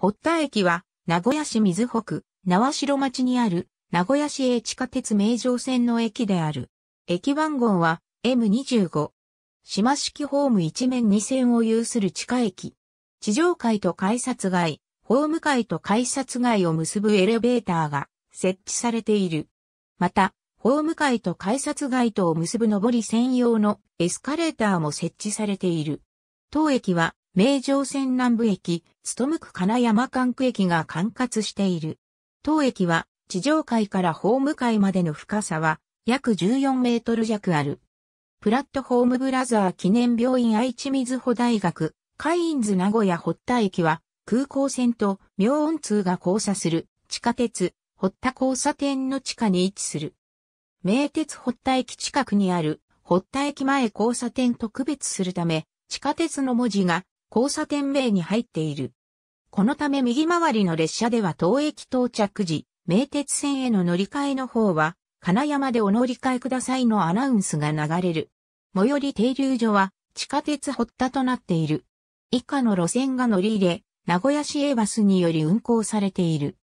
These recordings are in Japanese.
堀田駅は、名古屋市水北区、縄城町にある、名古屋市営地下鉄名城線の駅である。駅番号は、M25。島式ホーム一面二線を有する地下駅。地上階と改札街、ホーム階と改札街を結ぶエレベーターが設置されている。また、ホーム階と改札街とを結ぶ上り専用のエスカレーターも設置されている。当駅は名城線南部駅、む区金山管区駅が管轄している。当駅は地上階からホーム階までの深さは約14メートル弱ある。プラットホームブラザー記念病院愛知水穂大学、カインズ名古屋堀田駅は空港線と妙音通が交差する地下鉄堀田交差点の地下に位置する。名鉄堀田駅近くにある堀田駅前交差点と区別するため地下鉄の文字が交差点名に入っている。このため右回りの列車では当駅到着時、名鉄線への乗り換えの方は、金山でお乗り換えくださいのアナウンスが流れる。最寄り停留所は地下鉄堀田となっている。以下の路線が乗り入れ、名古屋市営バスにより運行されている。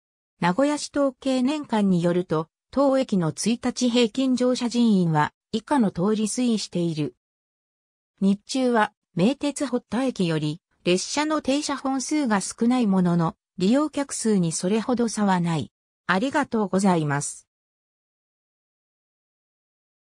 名古屋市統計年間によると、当駅の1日平均乗車人員は以下の通り推移している。日中は名鉄堀田駅より列車の停車本数が少ないものの、利用客数にそれほど差はない。ありがとうございます。